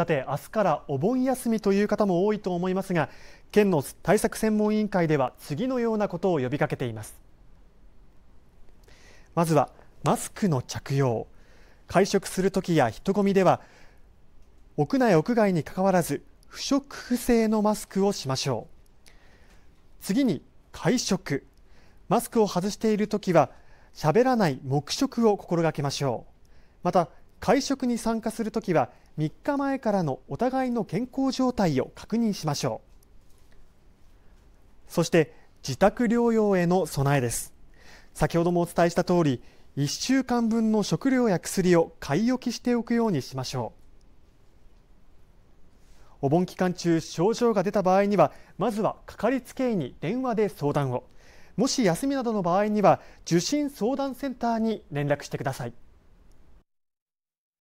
さて明日からお盆休みという方も多いと思いますが県の対策専門委員会では次のようなことを呼びかけていますまずはマスクの着用会食するときや人混みでは屋内屋外にかかわらず不織布製のマスクをしましょう次に会食マスクを外しているときは喋らない黙食を心がけましょうまた会食に参加するときは3日前からのお互いの健康状態を確認しましょうそして自宅療養への備えです先ほどもお伝えした通り1週間分の食料や薬を買い置きしておくようにしましょうお盆期間中症状が出た場合にはまずはかかりつけ医に電話で相談をもし休みなどの場合には受診相談センターに連絡してください